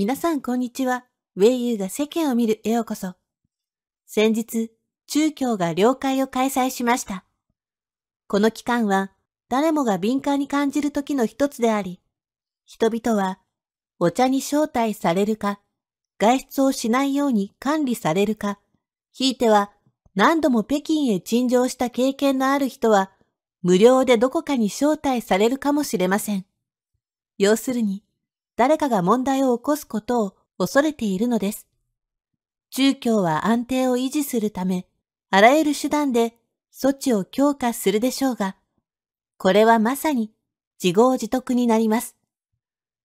皆さんこんにちは。ウェイユーが世間を見る絵をこそ。先日、中共が了解を開催しました。この期間は誰もが敏感に感じる時の一つであり、人々はお茶に招待されるか、外出をしないように管理されるか、ひいては何度も北京へ陳情した経験のある人は、無料でどこかに招待されるかもしれません。要するに、誰かが問題を起こすことを恐れているのです。中共は安定を維持するため、あらゆる手段で措置を強化するでしょうが、これはまさに自業自得になります。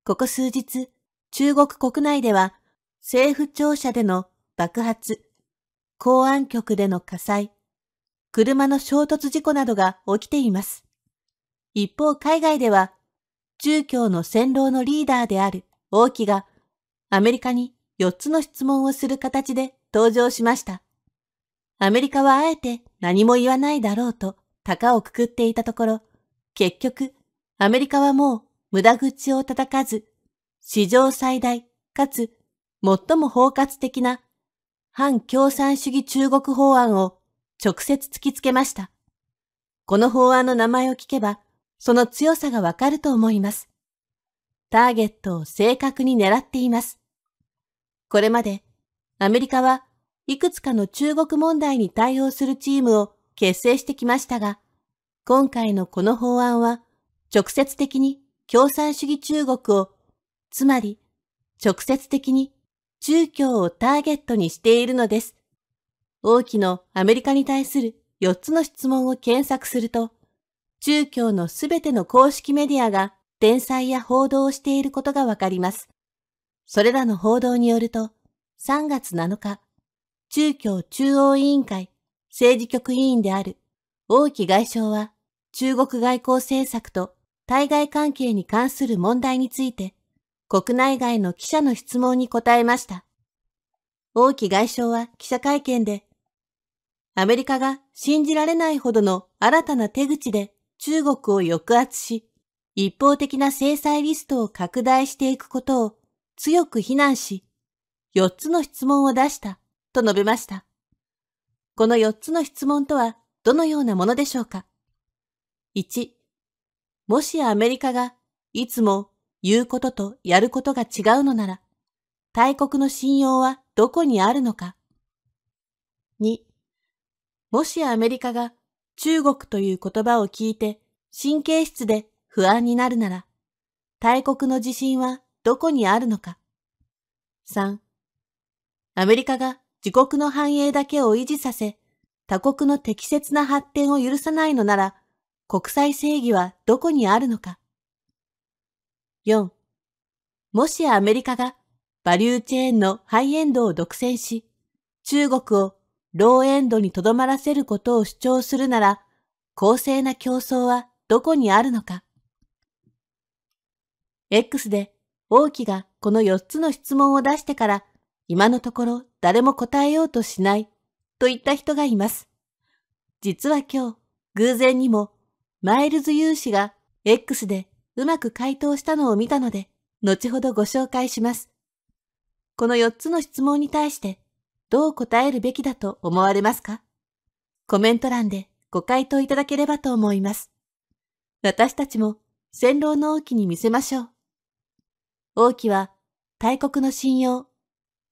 ここ数日、中国国内では政府庁舎での爆発、公安局での火災、車の衝突事故などが起きています。一方海外では中共の戦狼のリーダーである王毅がアメリカに4つの質問をする形で登場しました。アメリカはあえて何も言わないだろうと高をくくっていたところ、結局、アメリカはもう無駄口を叩かず、史上最大かつ最も包括的な反共産主義中国法案を直接突きつけました。この法案の名前を聞けば、その強さがわかると思います。ターゲットを正確に狙っています。これまでアメリカはいくつかの中国問題に対応するチームを結成してきましたが、今回のこの法案は直接的に共産主義中国を、つまり直接的に中共をターゲットにしているのです。王きのアメリカに対する4つの質問を検索すると、中共のすべての公式メディアが伝載や報道をしていることがわかります。それらの報道によると、3月7日、中共中央委員会政治局委員である王毅外相は、中国外交政策と対外関係に関する問題について、国内外の記者の質問に答えました。王毅外相は記者会見で、アメリカが信じられないほどの新たな手口で中国を抑圧し、一方的な制裁リストを拡大していくことを強く非難し、4つの質問を出したと述べました。この4つの質問とはどのようなものでしょうか ?1、もしアメリカがいつも言うこととやることが違うのなら、大国の信用はどこにあるのか ?2、もしアメリカが中国という言葉を聞いて神経質で不安になるなら、大国の自信はどこにあるのか。3. アメリカが自国の繁栄だけを維持させ、他国の適切な発展を許さないのなら、国際正義はどこにあるのか。4. もしアメリカがバリューチェーンのハイエンドを独占し、中国をローエンドにとどまらせることを主張するなら、公正な競争はどこにあるのか。X で王毅がこの4つの質問を出してから、今のところ誰も答えようとしないといった人がいます。実は今日、偶然にも、マイルズ有志が X でうまく回答したのを見たので、後ほどご紹介します。この4つの質問に対して、どう答えるべきだと思われますかコメント欄でご回答いただければと思います。私たちも戦狼の王毅に見せましょう。王毅は大国の信用、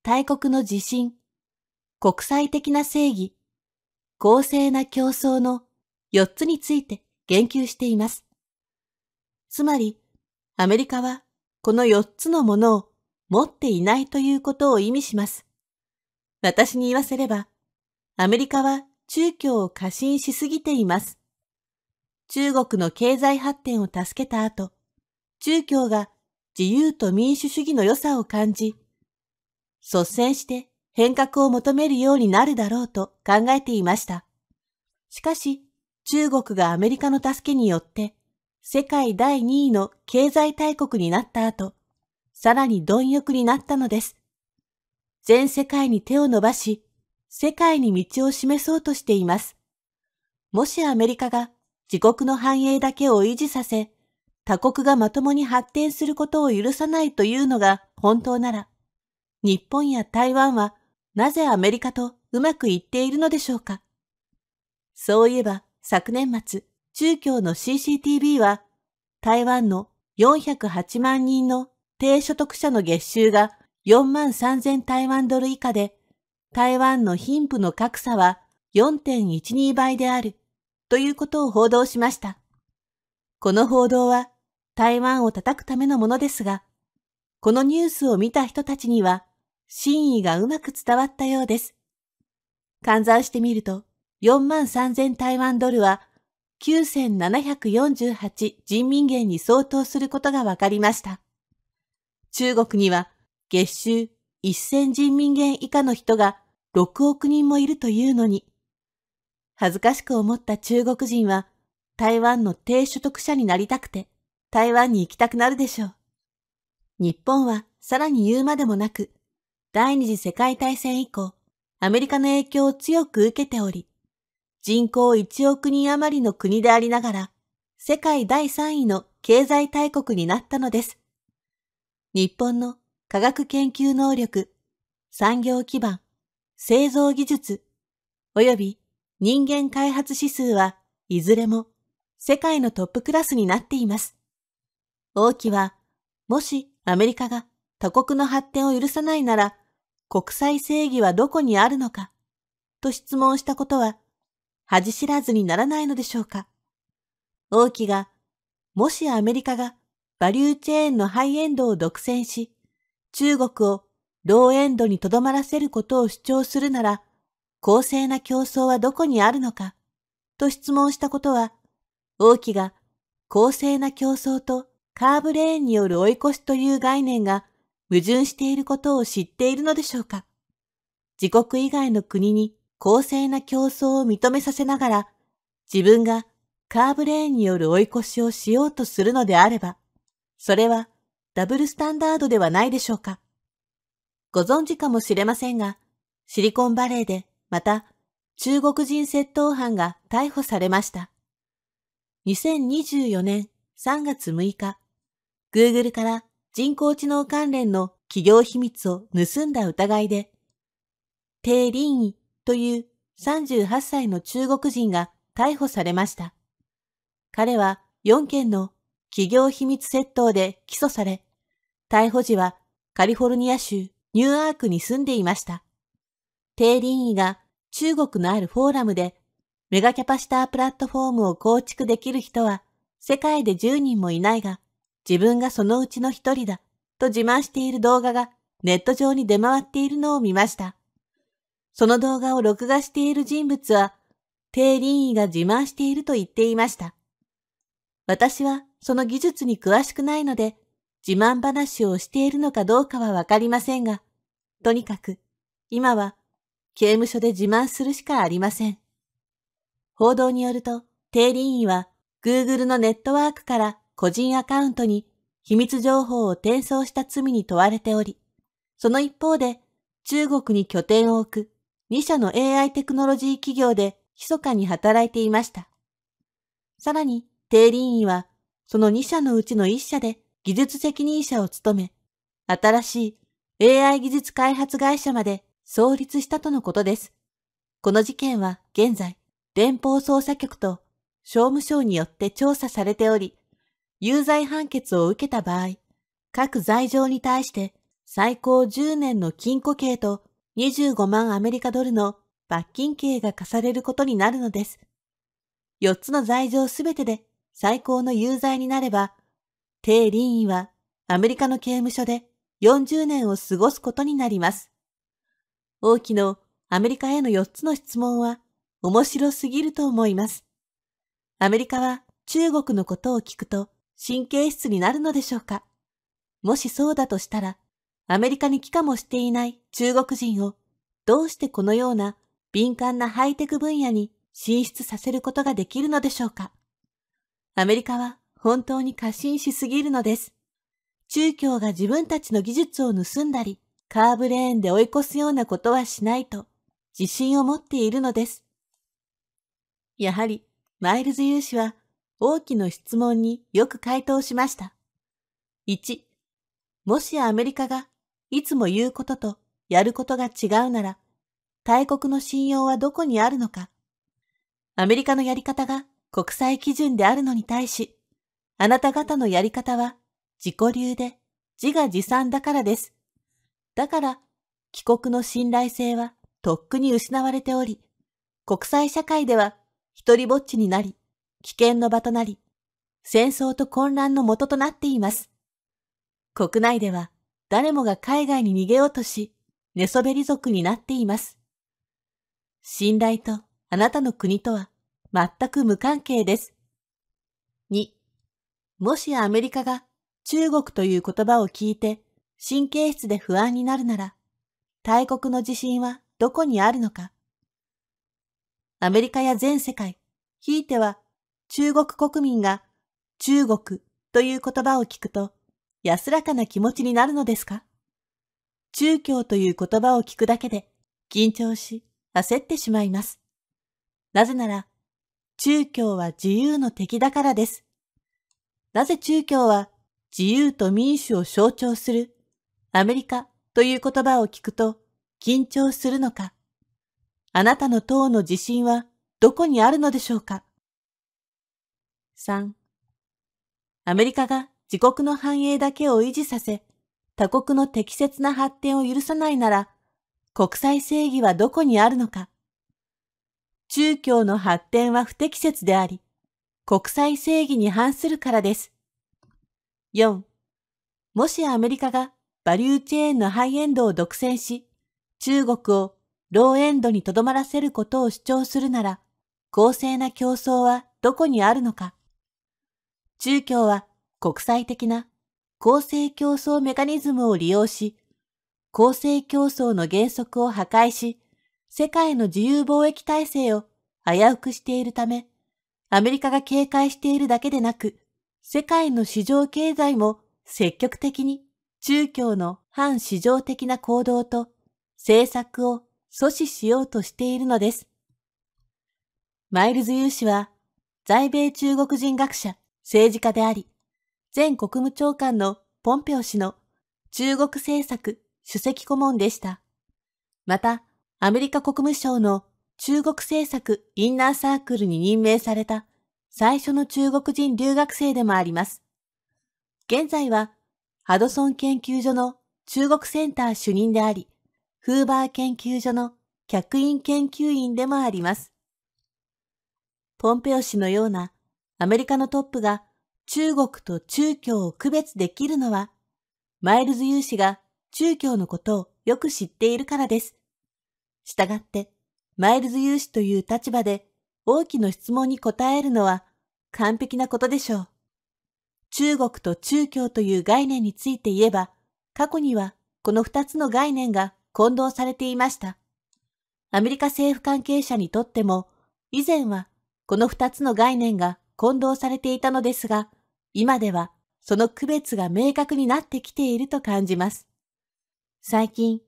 大国の自信、国際的な正義、公正な競争の4つについて言及しています。つまり、アメリカはこの4つのものを持っていないということを意味します。私に言わせれば、アメリカは中共を過信しすぎています。中国の経済発展を助けた後、中共が自由と民主主義の良さを感じ、率先して変革を求めるようになるだろうと考えていました。しかし、中国がアメリカの助けによって、世界第2位の経済大国になった後、さらに貪欲になったのです。全世界に手を伸ばし、世界に道を示そうとしています。もしアメリカが自国の繁栄だけを維持させ、他国がまともに発展することを許さないというのが本当なら、日本や台湾はなぜアメリカとうまくいっているのでしょうかそういえば昨年末、中共の CCTV は台湾の408万人の低所得者の月収が4万3000台湾ドル以下で、台湾の貧富の格差は4.12倍である、ということを報道しました。この報道は台湾を叩くためのものですが、このニュースを見た人たちには真意がうまく伝わったようです。換算してみると、4万3000台湾ドルは9748人民元に相当することが分かりました。中国には月収1000人民元以下の人が6億人もいるというのに、恥ずかしく思った中国人は台湾の低所得者になりたくて台湾に行きたくなるでしょう。日本はさらに言うまでもなく、第二次世界大戦以降、アメリカの影響を強く受けており、人口1億人余りの国でありながら、世界第3位の経済大国になったのです。日本の科学研究能力、産業基盤、製造技術、及び人間開発指数はいずれも世界のトップクラスになっています。王毅は、もしアメリカが他国の発展を許さないなら、国際正義はどこにあるのか、と質問したことは、恥知らずにならないのでしょうか。王毅が、もしアメリカがバリューチェーンのハイエンドを独占し、中国をローエンドにとどまらせることを主張するなら、公正な競争はどこにあるのか、と質問したことは、王毅が公正な競争とカーブレーンによる追い越しという概念が矛盾していることを知っているのでしょうか。自国以外の国に公正な競争を認めさせながら、自分がカーブレーンによる追い越しをしようとするのであれば、それはダブルスタンダードではないでしょうか。ご存知かもしれませんが、シリコンバレーでまた中国人窃盗犯が逮捕されました。2024年3月6日、Google から人工知能関連の企業秘密を盗んだ疑いで、テイ・リンイという38歳の中国人が逮捕されました。彼は4件の企業秘密窃盗で起訴され、逮捕時はカリフォルニア州ニューアークに住んでいました。低林医が中国のあるフォーラムでメガキャパシタープラットフォームを構築できる人は世界で10人もいないが自分がそのうちの一人だと自慢している動画がネット上に出回っているのを見ました。その動画を録画している人物は、低林医が自慢していると言っていました。私はその技術に詳しくないので、自慢話をしているのかどうかはわかりませんが、とにかく、今は、刑務所で自慢するしかありません。報道によると、定理医は、Google のネットワークから個人アカウントに秘密情報を転送した罪に問われており、その一方で、中国に拠点を置く2社の AI テクノロジー企業で密かに働いていました。さらに、定理医はその2社のうちの1社で技術責任者を務め、新しい AI 技術開発会社まで創立したとのことです。この事件は現在、連邦捜査局と商務省によって調査されており、有罪判決を受けた場合、各罪状に対して最高10年の禁錮刑と25万アメリカドルの罰金刑が課されることになるのです。4つの罪状すべてで最高の有罪になれば、定林医はアメリカの刑務所で40年を過ごすことになります。王毅のアメリカへの4つの質問は面白すぎると思います。アメリカは中国のことを聞くと神経質になるのでしょうかもしそうだとしたら、アメリカに帰化もしていない中国人をどうしてこのような敏感なハイテク分野に進出させることができるのでしょうかアメリカは本当に過信しすぎるのです。中共が自分たちの技術を盗んだり、カーブレーンで追い越すようなことはしないと自信を持っているのです。やはり、マイルズ有志は王きの質問によく回答しました。1、もしアメリカがいつも言うこととやることが違うなら、大国の信用はどこにあるのか。アメリカのやり方が国際基準であるのに対し、あなた方のやり方は自己流で自画自賛だからです。だから、帰国の信頼性はとっくに失われており、国際社会では一りぼっちになり、危険の場となり、戦争と混乱の元となっています。国内では誰もが海外に逃げようとし、寝そべり族になっています。信頼とあなたの国とは全く無関係です。2、もしアメリカが中国という言葉を聞いて神経質で不安になるなら、大国の自信はどこにあるのか。アメリカや全世界、ひいては中国国民が中国という言葉を聞くと安らかな気持ちになるのですか中共という言葉を聞くだけで緊張し焦ってしまいます。なぜなら中共は自由の敵だからです。なぜ中共は自由と民主を象徴するアメリカという言葉を聞くと緊張するのかあなたの党の自信はどこにあるのでしょうか ?3 アメリカが自国の繁栄だけを維持させ他国の適切な発展を許さないなら国際正義はどこにあるのか宗教の発展は不適切であり、国際正義に反するからです。4. もしアメリカがバリューチェーンのハイエンドを独占し、中国をローエンドにとどまらせることを主張するなら、公正な競争はどこにあるのか。中共は国際的な公正競争メカニズムを利用し、公正競争の原則を破壊し、世界の自由貿易体制を危うくしているため、アメリカが警戒しているだけでなく、世界の市場経済も積極的に中共の反市場的な行動と政策を阻止しようとしているのです。マイルズー氏は、在米中国人学者、政治家であり、前国務長官のポンペオ氏の中国政策主席顧問でした。また、アメリカ国務省の中国政策インナーサークルに任命された最初の中国人留学生でもあります。現在はハドソン研究所の中国センター主任であり、フーバー研究所の客員研究員でもあります。ポンペオ氏のようなアメリカのトップが中国と中共を区別できるのは、マイルズ有志が中共のことをよく知っているからです。従って、マイルズ有志という立場で大きな質問に答えるのは完璧なことでしょう。中国と中共という概念について言えば、過去にはこの二つの概念が混同されていました。アメリカ政府関係者にとっても、以前はこの二つの概念が混同されていたのですが、今ではその区別が明確になってきていると感じます。最近、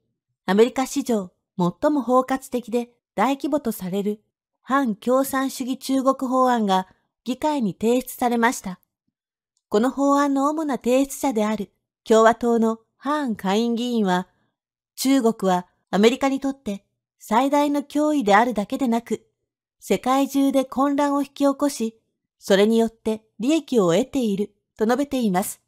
アメリカ市場最も包括的で大規模とされる反共産主義中国法案が議会に提出されました。この法案の主な提出者である共和党のハーン下院議員は、中国はアメリカにとって最大の脅威であるだけでなく、世界中で混乱を引き起こし、それによって利益を得ていると述べています。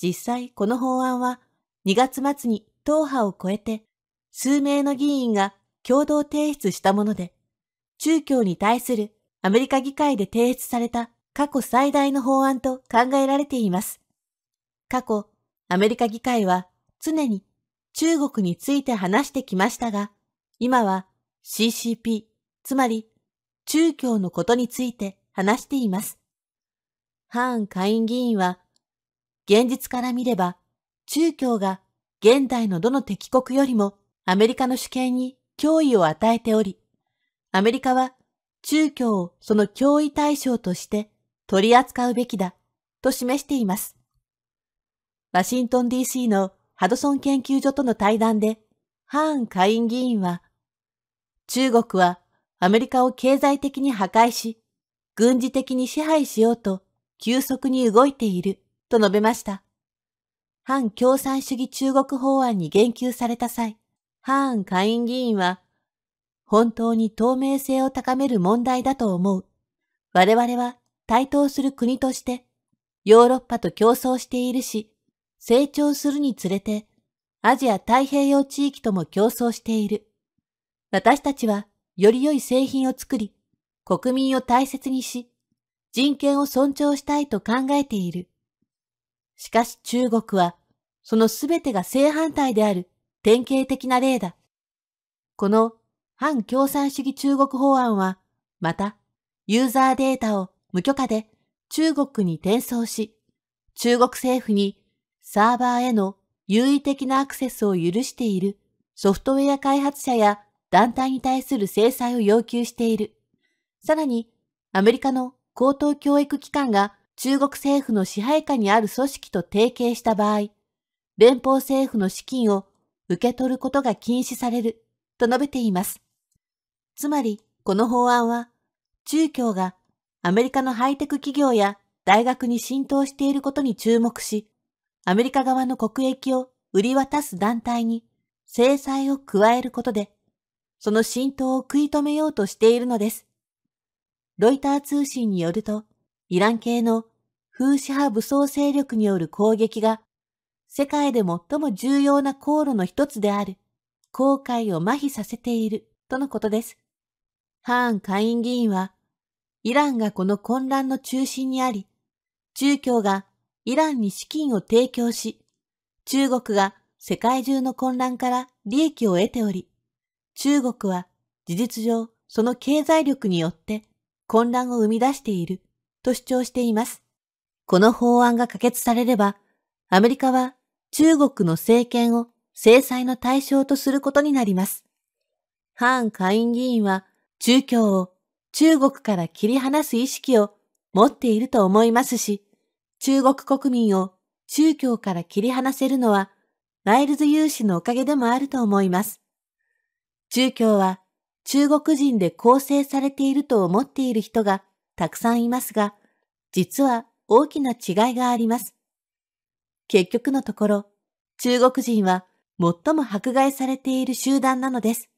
実際この法案は2月末に党派を超えて数名の議員が共同提出したもので、中共に対するアメリカ議会で提出された過去最大の法案と考えられています。過去、アメリカ議会は常に中国について話してきましたが、今は CCP、つまり中共のことについて話しています。ハーン下院議員は、現実から見れば中共が現代のどの敵国よりもアメリカの主権に脅威を与えており、アメリカは中共をその脅威対象として取り扱うべきだと示しています。ワシントン DC のハドソン研究所との対談で、ハーン下院議員は、中国はアメリカを経済的に破壊し、軍事的に支配しようと急速に動いていると述べました。反共産主義中国法案に言及された際、ハーン下院議員は、本当に透明性を高める問題だと思う。我々は対等する国として、ヨーロッパと競争しているし、成長するにつれて、アジア太平洋地域とも競争している。私たちは、より良い製品を作り、国民を大切にし、人権を尊重したいと考えている。しかし中国は、そのすべてが正反対である。典型的な例だ。この反共産主義中国法案は、また、ユーザーデータを無許可で中国に転送し、中国政府にサーバーへの優位的なアクセスを許しているソフトウェア開発者や団体に対する制裁を要求している。さらに、アメリカの高等教育機関が中国政府の支配下にある組織と提携した場合、連邦政府の資金を受け取ることが禁止されると述べています。つまり、この法案は、中共がアメリカのハイテク企業や大学に浸透していることに注目し、アメリカ側の国益を売り渡す団体に制裁を加えることで、その浸透を食い止めようとしているのです。ロイター通信によると、イラン系の風刺派武装勢力による攻撃が世界で最も重要な航路の一つである、航海を麻痺させている、とのことです。ハーン下院議員は、イランがこの混乱の中心にあり、中共がイランに資金を提供し、中国が世界中の混乱から利益を得ており、中国は事実上その経済力によって混乱を生み出していると主張しています。この法案が可決されれば、アメリカは中国の政権を制裁の対象とすることになります。ハン下院議員は中共を中国から切り離す意識を持っていると思いますし、中国国民を中共から切り離せるのはマイルズ有志のおかげでもあると思います。中共は中国人で構成されていると思っている人がたくさんいますが、実は大きな違いがあります。結局のところ、中国人は最も迫害されている集団なのです。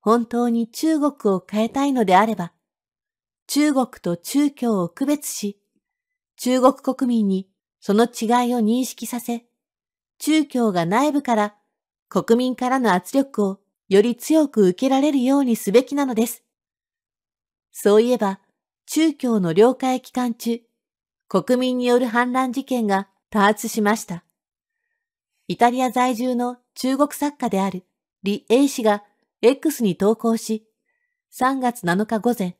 本当に中国を変えたいのであれば、中国と中共を区別し、中国国民にその違いを認識させ、中共が内部から国民からの圧力をより強く受けられるようにすべきなのです。そういえば、中共の領海期間中、国民による反乱事件が多発しました。イタリア在住の中国作家である李英氏が X に投稿し、3月7日午前、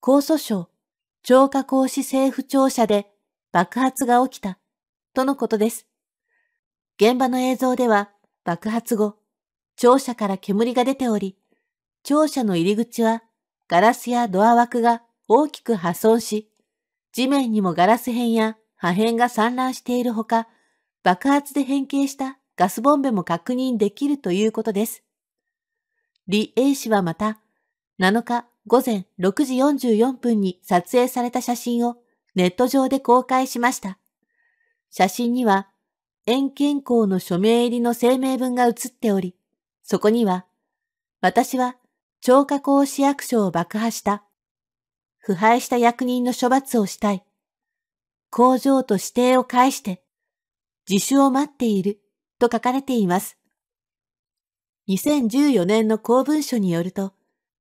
江蘇省超過講師政府庁舎で爆発が起きたとのことです。現場の映像では爆発後、庁舎から煙が出ており、庁舎の入り口はガラスやドア枠が大きく破損し、地面にもガラス片や破片が散乱しているほか、爆発で変形したガスボンベも確認できるということです。李 A 氏はまた、7日午前6時44分に撮影された写真をネット上で公開しました。写真には、円健康の署名入りの声明文が写っており、そこには、私は超過工市役所を爆破した。腐敗した役人の処罰をしたい。工場と指定を介して、自主を待っていると書かれています。2014年の公文書によると、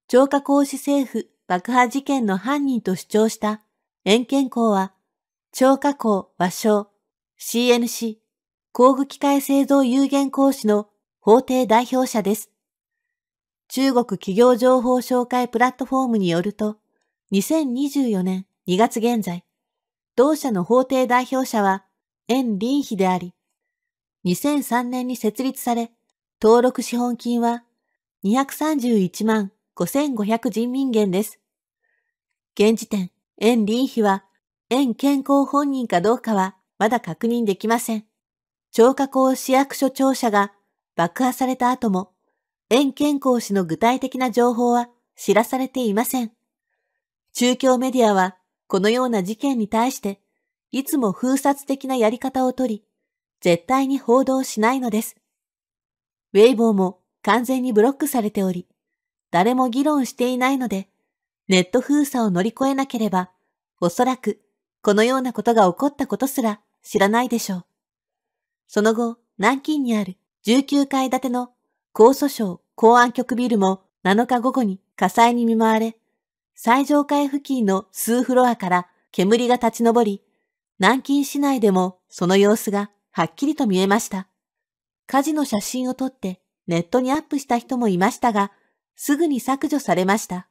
超過講師政府爆破事件の犯人と主張した円健校は、超過校和尚 CNC 工具機械製造有限講師の法定代表者です。中国企業情報紹介プラットフォームによると、2024年2月現在、同社の法定代表者は、円林比であり、2003年に設立され、登録資本金は231万5500人民元です。現時点、円林比は、円健康本人かどうかはまだ確認できません。超家工市役所庁舎が爆破された後も、円健康氏の具体的な情報は知らされていません。中共メディアは、このような事件に対して、いつも封殺的なやり方をとり、絶対に報道しないのです。ウェイボーも完全にブロックされており、誰も議論していないので、ネット封鎖を乗り越えなければ、おそらくこのようなことが起こったことすら知らないでしょう。その後、南京にある19階建ての江蘇省公安局ビルも7日午後に火災に見舞われ、最上階付近の数フロアから煙が立ち上り、南京市内でもその様子がはっきりと見えました。火事の写真を撮ってネットにアップした人もいましたが、すぐに削除されました。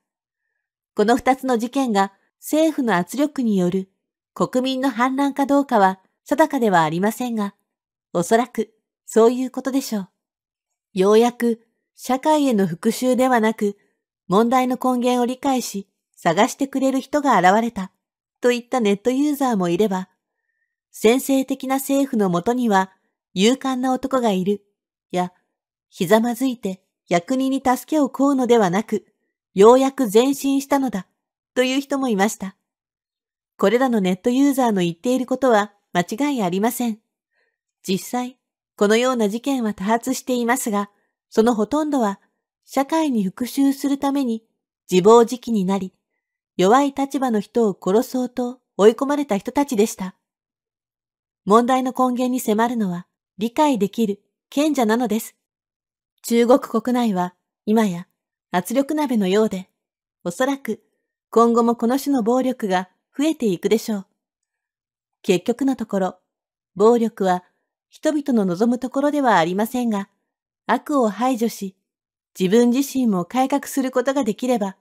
この二つの事件が政府の圧力による国民の反乱かどうかは定かではありませんが、おそらくそういうことでしょう。ようやく社会への復讐ではなく問題の根源を理解し、探してくれる人が現れた、といったネットユーザーもいれば、先制的な政府のもとには勇敢な男がいる、や、ひざまずいて役人に助けを請うのではなく、ようやく前進したのだ、という人もいました。これらのネットユーザーの言っていることは間違いありません。実際、このような事件は多発していますが、そのほとんどは社会に復讐するために自暴自棄になり、弱い立場の人を殺そうと追い込まれた人たちでした。問題の根源に迫るのは理解できる賢者なのです。中国国内は今や圧力鍋のようで、おそらく今後もこの種の暴力が増えていくでしょう。結局のところ、暴力は人々の望むところではありませんが、悪を排除し、自分自身も改革することができれば、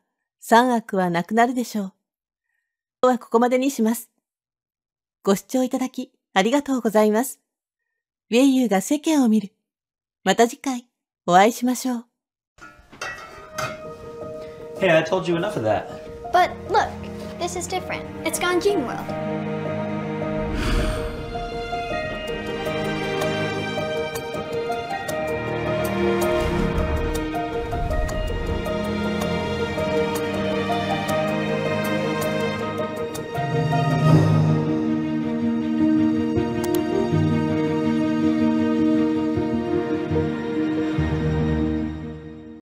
三悪はなくなるでしょう。今日はここまでにします。ご視聴いただきありがとうございます。ウェイユーが世間を見る。また次回お会いしましょう。Hey, I told you enough of that. But look, this is different. It's g n World.